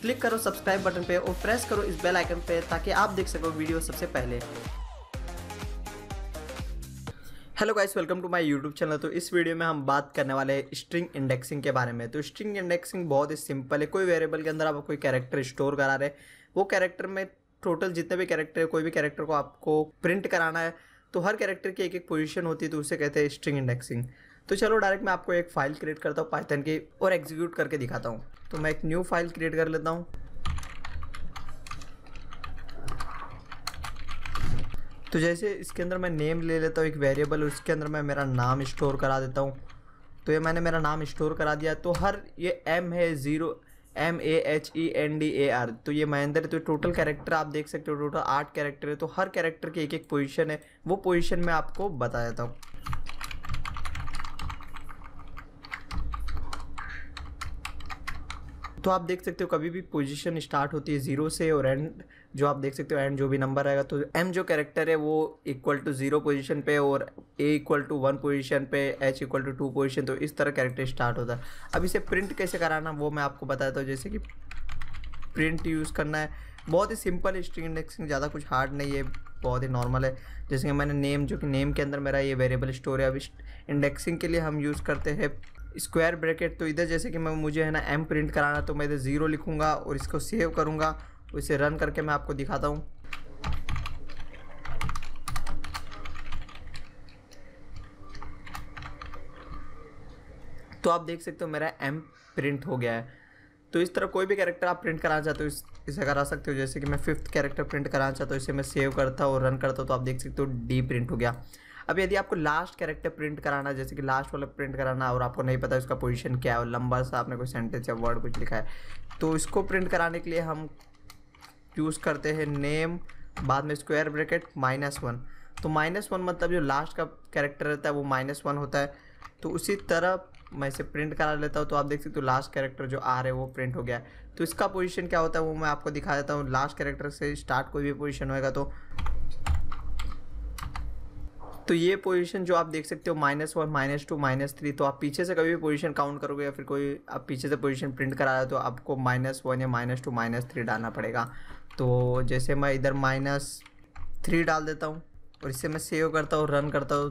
click करो subscribe button पे और प्रेस करो इस बेल आइकन पे ताकि आप देख सको वीडियो सबसे पहले hello guys welcome to my YouTube channel तो इस वीडियो में हम बात करने वाले हैं स्ट्रिंग इंडेक्सिंग के बारे में तो स्ट्रिंग इंडेक्सिंग बहुत ही सिंपल है कोई वेरिएबल के अंदर आप कोई कैरेक्टर स्टोर करा रहे वो कैरेक्टर में टोटल जितने भी कैरेक्टर है कोई भी कैरेक्टर को आपको प्रिंट कराना है तो हर कैरेक्टर की एक एक पोजिशन होती है तो उसे कहते हैं स्ट्रिंग इंडेक्सिंग तो चलो डायरेक्ट मैं आपको एक फ़ाइल क्रिएट करता हूँ पाइथन की और एग्जीक्यूट करके दिखाता हूँ तो मैं एक न्यू फाइल क्रिएट कर लेता हूँ तो जैसे इसके अंदर मैं नेम ले लेता हूँ एक वेरिएबल उसके अंदर मैं मेरा नाम स्टोर करा देता हूँ तो ये मैंने मेरा नाम स्टोर करा दिया तो हर ये एम है zero M A H E N D A R तो ये महेंद्र है तो टोटल कैरेक्टर आप देख सकते हो टोटल आठ कैरेक्टर है तो हर कैरेक्टर की एक एक पोजीशन है वो पोजीशन मैं आपको बता देता हूँ तो आप देख सकते हो कभी भी पोजीशन स्टार्ट होती है ज़ीरो से और एंड जो आप देख सकते हो एंड जो भी नंबर आएगा तो एम जो कैरेक्टर है वो इक्वल टू ज़ीरो पोजीशन पे और A equal to one position पे H equal to two position तो इस तरह कैरेक्टर स्टार्ट होता है अब इसे प्रिंट कैसे कराना वो मैं आपको बताता हूँ जैसे कि प्रिंट यूज़ करना है बहुत ही सिंपल स्ट्रिंग इंडेक्सिंग ज़्यादा कुछ हार्ड नहीं है बहुत ही नॉर्मल है जैसे कि मैंने नेम जो कि नेम के अंदर मेरा ये वेरिएबल स्टोर है अब इंडेक्सिंग के लिए हम यूज़ करते हैं स्क्वायर ब्रैकेट तो इधर जैसे कि मैं मुझे है ना एम प्रिंट कराना तो मैं इधर ज़ीरो लिखूंगा और इसको सेव और इसे रन करके मैं आपको दिखाता हूँ तो आप देख सकते हो मेरा एम प्रिंट हो गया है तो इस तरह कोई भी कैरेक्टर आप प्रिंट कराना चाहते हो इस, इसे करा सकते हो जैसे कि मैं फिफ्थ कैरेक्टर प्रिंट कराना चाहता हूँ इसे मैं सेव करता हूँ और रन करता हूँ तो आप देख सकते हो डी प्रिंट हो गया अब यदि आपको लास्ट कैरेक्टर प्रिंट कराना है जैसे कि लास्ट वाला प्रिंट कराना और आपको नहीं पता उसका पोजिशन क्या है और लंबा सा आपने कोई सेंटेंस या वर्ड कुछ लिखा है तो इसको प्रिंट कराने के लिए हम यूज़ करते हैं नेम बाद में स्क्वायर ब्रैकेट माइनस वन तो माइनस वन मतलब जो लास्ट का कैरेक्टर रहता है वो माइनस वन होता है तो उसी तरह मैं इसे प्रिंट करा लेता हूँ तो आप देख सकते हो तो लास्ट कैरेक्टर जो आ रहे है वो प्रिंट हो गया है तो इसका पोजीशन क्या होता है वो मैं आपको दिखा देता हूँ लास्ट कैरेक्टर से स्टार्ट कोई भी पोजीशन होएगा तो तो ये पोजीशन जो आप देख सकते हो minus one minus two minus three तो आप पीछे से कभी भी पोजीशन काउंट करोगे या फिर कोई आप पीछे से पोजीशन प्रिंट करा रहे हो तो आपको माइनस वन या माइनस टू माइनस थ्री डालना पड़ेगा तो जैसे मैं इधर माइनस थ्री डाल देता हूँ और इससे मैं सेव करता हूँ रन करता हूँ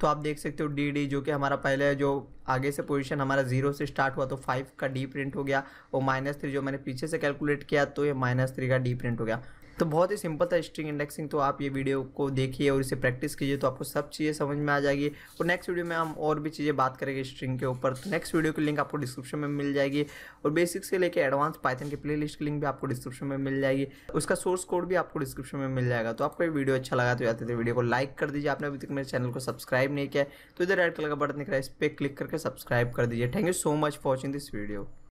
तो आप देख सकते हो डी डी जो कि हमारा पहले जो आगे से पोजीशन हमारा जीरो से स्टार्ट हुआ तो फाइव का डी प्रिंट हो गया और माइनस थ्री जो मैंने पीछे से कैलकुलेट किया तो ये माइनस थ्री का डी प्रिंट हो गया तो बहुत ही सिंपल था स्ट्रिंग इंडेक्सिंग तो आप ये वीडियो को देखिए और इसे प्रैक्टिस कीजिए तो आपको सब चीज़ें समझ में आ जाएगी और नेक्स्ट वीडियो में हम और भी चीज़ें बात करेंगे स्ट्रिंग के ऊपर तो नेक्स्ट वीडियो की लिंक आपको डिस्क्रिप्शन में मिल जाएगी और बेसिक से लेकर एडवांस पाइथन की प्ले की लिंक भी आपको डिस्क्रिप्शन में मिल जाएगी उसका सोर्स कोड भी आपको डिस्क्रिप्शन में मिल जाएगा तो आपको ये वीडियो अच्छा लगा तो जाते थे वीडियो को लाइक कर दीजिए आपने अभी तक मेरे चैनल को सब्सक्राइब नहीं किया तो इधर रेड कलर का बटन दिख रहा है इस पर क्लिक करके सब्सक्राइब कर दीजिए thank you so much for watching this video